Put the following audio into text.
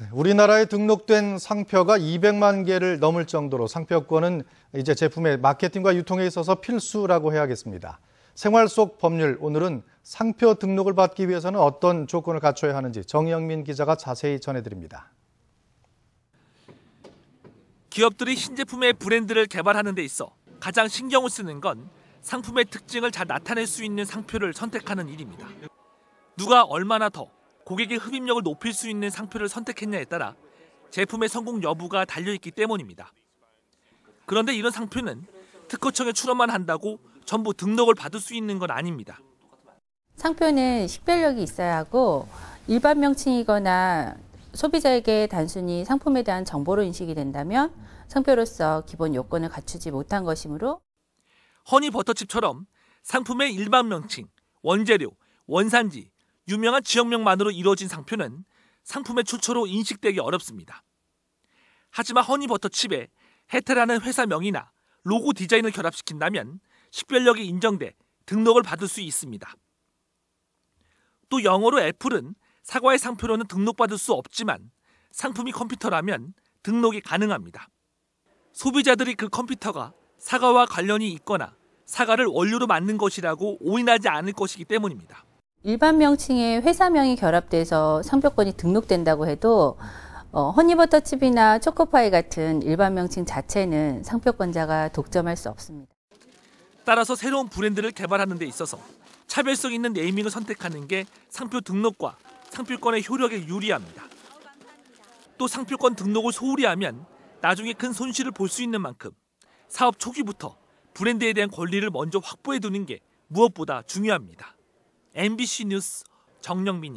네, 우리나라에 등록된 상표가 200만 개를 넘을 정도로 상표권은 이제 제품의 마케팅과 유통에 있어서 필수라고 해야겠습니다. 생활 속 법률 오늘은 상표 등록을 받기 위해서는 어떤 조건을 갖춰야 하는지 정영민 기자가 자세히 전해드립니다. 기업들이 신제품의 브랜드를 개발하는 데 있어 가장 신경을 쓰는 건 상품의 특징을 잘 나타낼 수 있는 상표를 선택하는 일입니다. 누가 얼마나 더 고객의 흡입력을 높일 수 있는 상표를 선택했냐에 따라 제품의 성공 여부가 달려있기 때문입니다. 그런데 이런 상표는 특허청에 출원만 한다고 전부 등록을 받을 수 있는 건 아닙니다. 상표는 식별력이 있어야 하고 일반 명칭이거나 소비자에게 단순히 상품에 대한 정보로 인식이 된다면 상표로서 기본 요건을 갖추지 못한 것이므로 허니버터칩처럼 상품의 일반 명칭, 원재료, 원산지, 유명한 지역명만으로 이루어진 상표는 상품의 출처로 인식되기 어렵습니다. 하지만 허니버터칩에 해태라는 회사명이나 로고 디자인을 결합시킨다면 식별력이 인정돼 등록을 받을 수 있습니다. 또 영어로 애플은 사과의 상표로는 등록받을 수 없지만 상품이 컴퓨터라면 등록이 가능합니다. 소비자들이 그 컴퓨터가 사과와 관련이 있거나 사과를 원료로 만든 것이라고 오인하지 않을 것이기 때문입니다. 일반 명칭에 회사명이 결합돼서 상표권이 등록된다고 해도 어, 허니버터칩이나 초코파이 같은 일반 명칭 자체는 상표권자가 독점할 수 없습니다. 따라서 새로운 브랜드를 개발하는 데 있어서 차별성 있는 네이밍을 선택하는 게 상표 등록과 상표권의 효력에 유리합니다. 또 상표권 등록을 소홀히 하면 나중에 큰 손실을 볼 수 있는 만큼 사업 초기부터 브랜드에 대한 권리를 먼저 확보해 두는 게 무엇보다 중요합니다. MBC 뉴스 정영민